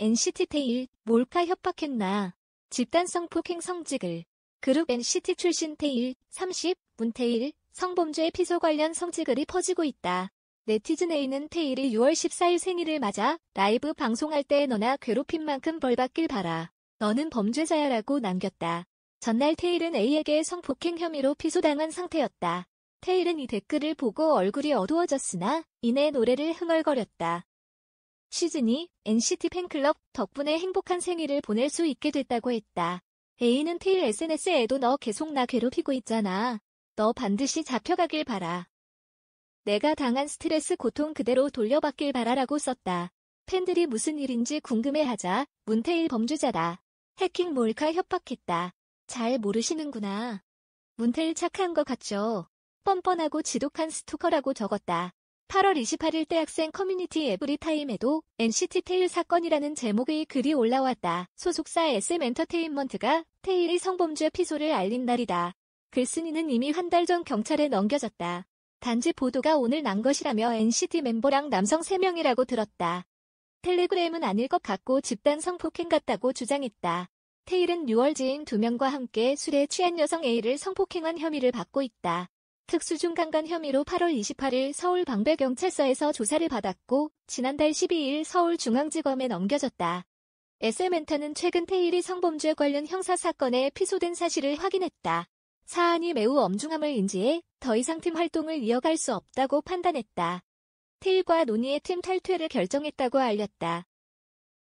NCT 테일, 몰카 협박했나. 집단성 폭행 성직을. 그룹 NCT 출신 테일, 30, 문테일, 성범죄 피소 관련 성직글이 퍼지고 있다. 네티즌 A는 테일이 6월 14일 생일을 맞아 라이브 방송할 때 너나 괴롭힌 만큼 벌받길 바라. 너는 범죄자야라고 남겼다. 전날 테일은 A에게 성폭행 혐의로 피소당한 상태였다. 테일은 이 댓글을 보고 얼굴이 어두워졌으나 이내 노래를 흥얼거렸다. 시즌이 NCT 팬클럽 덕분에 행복한 생일을 보낼 수 있게 됐다고 했다. A는 테일 SNS에도 너 계속 나 괴롭히고 있잖아. 너 반드시 잡혀가길 바라. 내가 당한 스트레스 고통 그대로 돌려받길 바라라고 썼다. 팬들이 무슨 일인지 궁금해하자 문태일 범주자다. 해킹 몰카 협박했다. 잘 모르시는구나. 문태일 착한 것 같죠? 뻔뻔하고 지독한 스토커라고 적었다. 8월 28일 대학생 커뮤니티 에브리타임에도 NCT 테일 사건이라는 제목의 글이 올라왔다. 소속사 SM엔터테인먼트가 테일의 성범죄 피소를 알린 날이다. 글쓴이는 이미 한 달 전 경찰에 넘겨졌다. 단지 보도가 오늘 난 것이라며 NCT 멤버랑 남성 3명이라고 들었다. 텔레그램은 아닐 것 같고 집단 성폭행 같다고 주장했다. 테일은 6월 지인 2명과 함께 술에 취한 여성 A를 성폭행한 혐의를 받고 있다. 특수중간간 혐의로 8월 28일 서울방배경찰서에서 조사를 받았고 지난달 12일 서울중앙지검에 넘겨졌다. SM엔터는 최근 태일이 성범죄 관련 형사 사건에 피소된 사실을 확인했다. 사안이 매우 엄중함을 인지해 더 이상 팀 활동을 이어갈 수 없다고 판단했다. 테일과 논의의 팀 탈퇴를 결정했다고 알렸다.